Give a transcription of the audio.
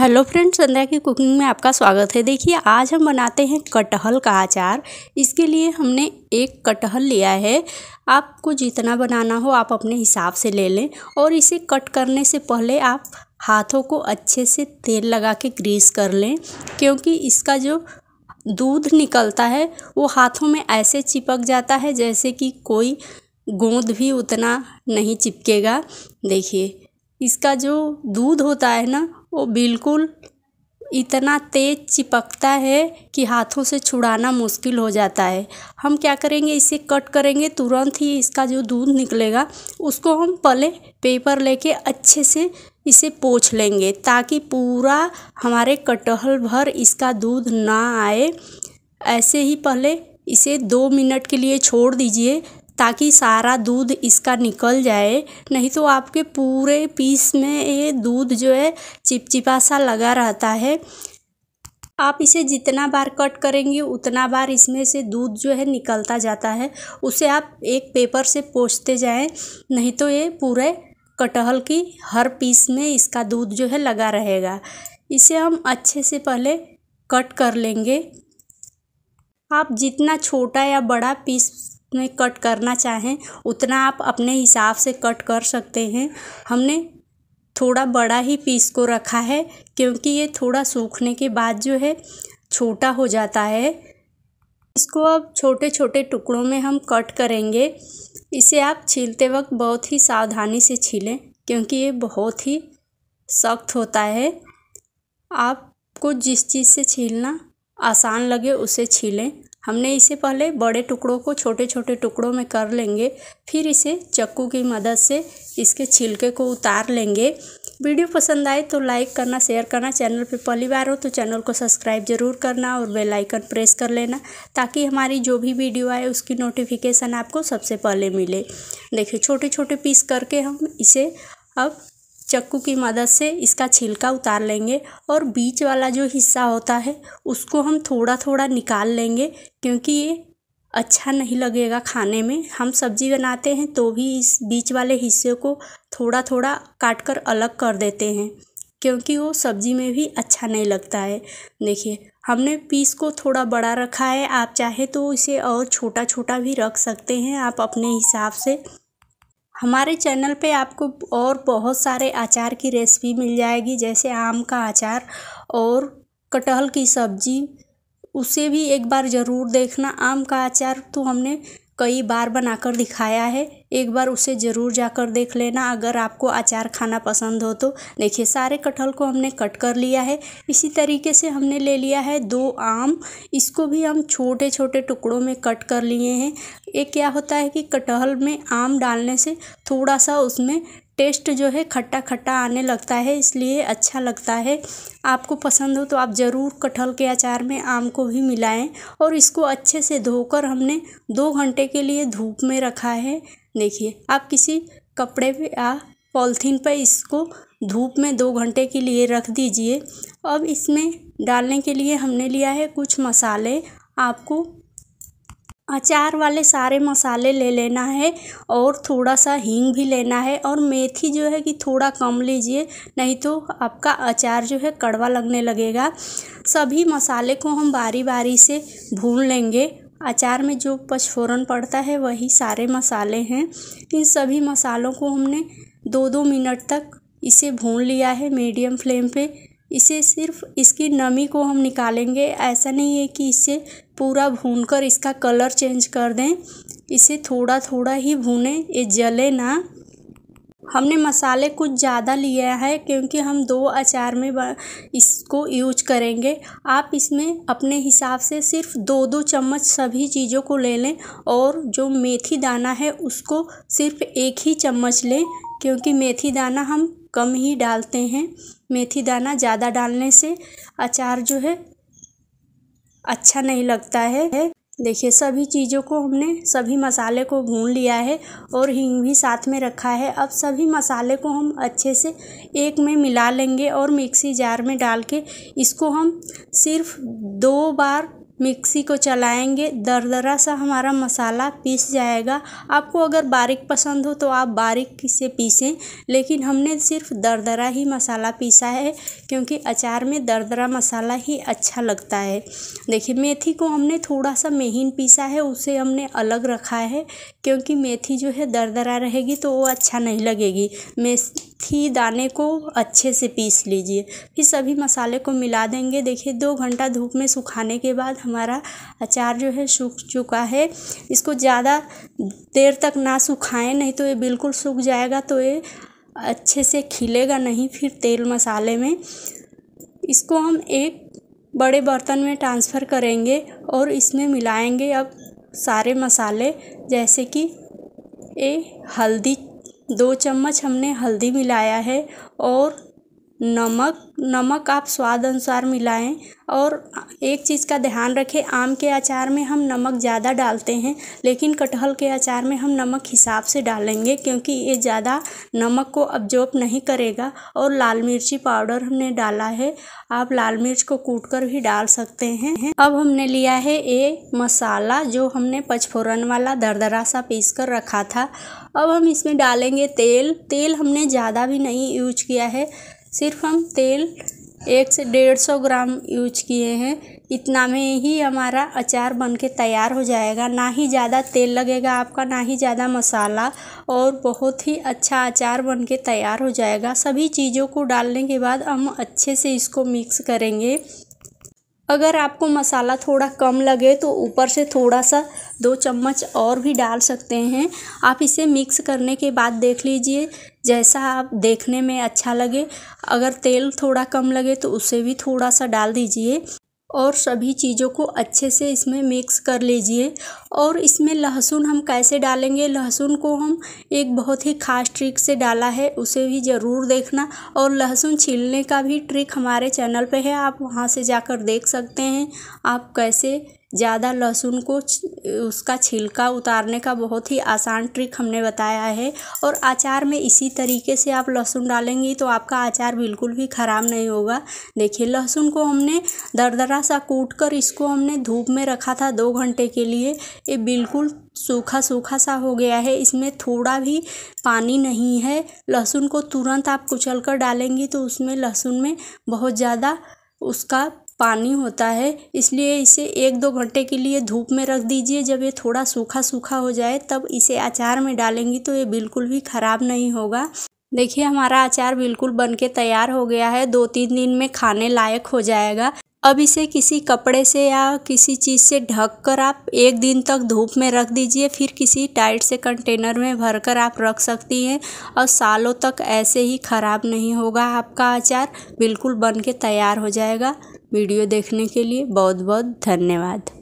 hello friends संध्या की cooking में आपका स्वागत है देखिए आज हम बनाते हैं कटहल का अचार इसके लिए हमने एक कटहल लिया है आपको जितना बनाना हो आप अपने हिसाब से ले लें और इसे कट करने से पहले आप हाथों को अच्छे से तेल लगा के ग्रीस कर लें क्योंकि इसका जो दूध निकलता है वो हाथों में ऐसे चिपक जाता है जैसे कि कोई गोंद भी उतना नहीं चिपकेगा देखिए इसका जो दूध होता है ना वो बिल्कुल इतना तेज़ चिपकता है कि हाथों से छुड़ाना मुश्किल हो जाता है हम क्या करेंगे इसे कट करेंगे तुरंत ही इसका जो दूध निकलेगा उसको हम पहले पेपर लेके अच्छे से इसे पोछ लेंगे ताकि पूरा हमारे कटहल भर इसका दूध ना आए ऐसे ही पहले इसे दो मिनट के लिए छोड़ दीजिए ताकि सारा दूध इसका निकल जाए नहीं तो आपके पूरे पीस में ये दूध जो है चिपचिपा सा लगा रहता है आप इसे जितना बार कट करेंगे उतना बार इसमें से दूध जो है निकलता जाता है उसे आप एक पेपर से पोछते जाएं नहीं तो ये पूरे कटहल की हर पीस में इसका दूध जो है लगा रहेगा इसे हम अच्छे से पहले कट कर लेंगे आप जितना छोटा या बड़ा पीस में कट करना चाहें उतना आप अपने हिसाब से कट कर सकते हैं हमने थोड़ा बड़ा ही पीस को रखा है क्योंकि ये थोड़ा सूखने के बाद जो है छोटा हो जाता है इसको अब छोटे छोटे टुकड़ों में हम कट करेंगे इसे आप छीलते वक्त बहुत ही सावधानी से छीलें क्योंकि ये बहुत ही सख्त होता है आपको जिस चीज़ से छीलना आसान लगे उसे छीलें हमने इसे पहले बड़े टुकड़ों को छोटे छोटे टुकड़ों में कर लेंगे फिर इसे चक्कू की मदद से इसके छिलके को उतार लेंगे वीडियो पसंद आए तो लाइक करना शेयर करना चैनल पर पहली बार हो तो चैनल को सब्सक्राइब जरूर करना और बेल आइकन प्रेस कर लेना ताकि हमारी जो भी वीडियो आए उसकी नोटिफिकेशन आपको सबसे पहले मिले देखिए छोटे छोटे पीस करके हम इसे अब चक्कू की मदद से इसका छिलका उतार लेंगे और बीच वाला जो हिस्सा होता है उसको हम थोड़ा थोड़ा निकाल लेंगे क्योंकि ये अच्छा नहीं लगेगा खाने में हम सब्जी बनाते हैं तो भी इस बीच वाले हिस्से को थोड़ा थोड़ा काट कर अलग कर देते हैं क्योंकि वो सब्जी में भी अच्छा नहीं लगता है देखिए हमने पीस को थोड़ा बड़ा रखा है आप चाहे तो इसे और छोटा छोटा भी रख सकते हैं आप अपने हिसाब से हमारे चैनल पे आपको और बहुत सारे अचार की रेसिपी मिल जाएगी जैसे आम का अचार और कटहल की सब्ज़ी उसे भी एक बार ज़रूर देखना आम का अचार तो हमने कई बार बनाकर दिखाया है एक बार उसे ज़रूर जाकर देख लेना अगर आपको अचार खाना पसंद हो तो देखिए सारे कटहल को हमने कट कर लिया है इसी तरीके से हमने ले लिया है दो आम इसको भी हम छोटे छोटे टुकड़ों में कट कर लिए हैं एक क्या होता है कि कटहल में आम डालने से थोड़ा सा उसमें टेस्ट जो है खट्टा खट्टा आने लगता है इसलिए अच्छा लगता है आपको पसंद हो तो आप ज़रूर कटहल के अचार में आम को भी मिलाएं और इसको अच्छे से धोकर हमने दो घंटे के लिए धूप में रखा है देखिए आप किसी कपड़े पे या पॉलिथीन पर इसको धूप में दो घंटे के लिए रख दीजिए अब इसमें डालने के लिए हमने लिया है कुछ मसाले आपको अचार वाले सारे मसाले ले लेना है और थोड़ा सा हींग भी लेना है और मेथी जो है कि थोड़ा कम लीजिए नहीं तो आपका अचार जो है कड़वा लगने लगेगा सभी मसाले को हम बारी बारी से भून लेंगे अचार में जो पचफोरन पड़ता है वही सारे मसाले हैं इन सभी मसालों को हमने दो दो मिनट तक इसे भून लिया है मीडियम फ्लेम पे इसे सिर्फ इसकी नमी को हम निकालेंगे ऐसा नहीं है कि इसे पूरा भून कर इसका कलर चेंज कर दें इसे थोड़ा थोड़ा ही भूनें ये जले ना हमने मसाले कुछ ज़्यादा लिया है क्योंकि हम दो अचार में इसको यूज करेंगे आप इसमें अपने हिसाब से सिर्फ दो दो चम्मच सभी चीज़ों को ले लें और जो मेथी दाना है उसको सिर्फ एक ही चम्मच लें क्योंकि मेथी दाना हम कम ही डालते हैं मेथी दाना ज़्यादा डालने से अचार जो है अच्छा नहीं लगता है, देखिए सभी चीज़ों को हमने सभी मसाले को भून लिया है और हींग भी साथ में रखा है अब सभी मसाले को हम अच्छे से एक में मिला लेंगे और मिक्सी जार में डाल के इसको हम सिर्फ दो बार मिक्सी को चलाएँगे दरदरा सा हमारा मसाला पीस जाएगा आपको अगर बारीक पसंद हो तो आप बारीक से पीसें लेकिन हमने सिर्फ दरदरा ही मसाला पीसा है क्योंकि अचार में दरदरा मसाला ही अच्छा लगता है देखिए मेथी को हमने थोड़ा सा महीन पीसा है उसे हमने अलग रखा है क्योंकि मेथी जो है दरदरा रहेगी तो वो अच्छा नहीं लगेगी मेथी दाने को अच्छे से पीस लीजिए फिर सभी मसाले को मिला देंगे देखिए दो घंटा धूप में सुखाने के बाद हम हमारा अचार जो है सूख चुका है इसको ज़्यादा देर तक ना सुखाएं नहीं तो ये बिल्कुल सूख जाएगा तो ये अच्छे से खिलेगा नहीं फिर तेल मसाले में इसको हम एक बड़े बर्तन में ट्रांसफ़र करेंगे और इसमें मिलाएंगे अब सारे मसाले जैसे कि ये हल्दी दो चम्मच हमने हल्दी मिलाया है और नमक नमक आप स्वाद अनुसार मिलाएँ और एक चीज़ का ध्यान रखें आम के अचार में हम नमक ज़्यादा डालते हैं लेकिन कटहल के अचार में हम नमक हिसाब से डालेंगे क्योंकि ये ज़्यादा नमक को अब्जॉर्ब नहीं करेगा और लाल मिर्ची पाउडर हमने डाला है आप लाल मिर्च को कूट कर भी डाल सकते हैं अब हमने लिया है ये मसाला जो हमने पचफोरन वाला दरदरा सा पीस कर रखा था अब हम इसमें डालेंगे तेल तेल हमने ज़्यादा भी नहीं यूज किया है सिर्फ हम तेल एक से डेढ़ सौ ग्राम यूज किए हैं इतना में ही हमारा अचार बन के तैयार हो जाएगा ना ही ज़्यादा तेल लगेगा आपका ना ही ज़्यादा मसाला और बहुत ही अच्छा अचार बन के तैयार हो जाएगा सभी चीज़ों को डालने के बाद हम अच्छे से इसको मिक्स करेंगे अगर आपको मसाला थोड़ा कम लगे तो ऊपर से थोड़ा सा दो चम्मच और भी डाल सकते हैं आप इसे मिक्स करने के बाद देख लीजिए जैसा आप देखने में अच्छा लगे अगर तेल थोड़ा कम लगे तो उसे भी थोड़ा सा डाल दीजिए और सभी चीज़ों को अच्छे से इसमें मिक्स कर लीजिए और इसमें लहसुन हम कैसे डालेंगे लहसुन को हम एक बहुत ही ख़ास ट्रिक से डाला है उसे भी ज़रूर देखना और लहसुन छीलने का भी ट्रिक हमारे चैनल पे है आप वहाँ से जाकर देख सकते हैं आप कैसे ज़्यादा लहसुन को उसका छिलका उतारने का बहुत ही आसान ट्रिक हमने बताया है और अचार में इसी तरीके से आप लहसुन डालेंगी तो आपका अचार बिल्कुल भी ख़राब नहीं होगा देखिए लहसुन को हमने दरदरा सा कूट कर इसको हमने धूप में रखा था दो घंटे के लिए ये बिल्कुल सूखा सूखा सा हो गया है इसमें थोड़ा भी पानी नहीं है लहसुन को तुरंत आप कुचल कर डालेंगी तो उसमें लहसुन में बहुत ज़्यादा उसका पानी होता है इसलिए इसे एक दो घंटे के लिए धूप में रख दीजिए जब ये थोड़ा सूखा सूखा हो जाए तब इसे अचार में डालेंगी तो ये बिल्कुल भी ख़राब नहीं होगा देखिए हमारा अचार बिल्कुल बन के तैयार हो गया है दो तीन दिन में खाने लायक हो जाएगा अब इसे किसी कपड़े से या किसी चीज़ से ढक कर आप एक दिन तक धूप में रख दीजिए फिर किसी टाइट से कंटेनर में भर कर आप रख सकती हैं और सालों तक ऐसे ही ख़राब नहीं होगा आपका अचार बिल्कुल बन के तैयार हो जाएगा वीडियो देखने के लिए बहुत बहुत धन्यवाद